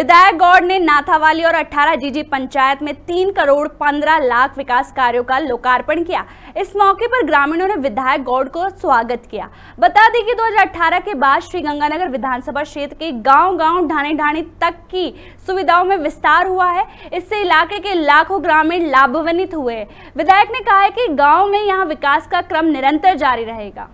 विधायक गौड़ ने नाथावाली और 18 जीजी पंचायत में 3 करोड़ 15 लाख विकास कार्यों का लोकार्पण किया इस मौके पर ग्रामीणों ने विधायक गौड़ को स्वागत किया बता दें कि 2018 के बाद श्री गंगानगर विधानसभा क्षेत्र के गांव-गांव ढाणे-ढाणे तक की सुविधाओं में विस्तार हुआ है इससे इलाके के लाखों ग्रामीण लाभान्वित हुए विधायक ने कहा है की गाँव में यहाँ विकास का क्रम निरंतर जारी रहेगा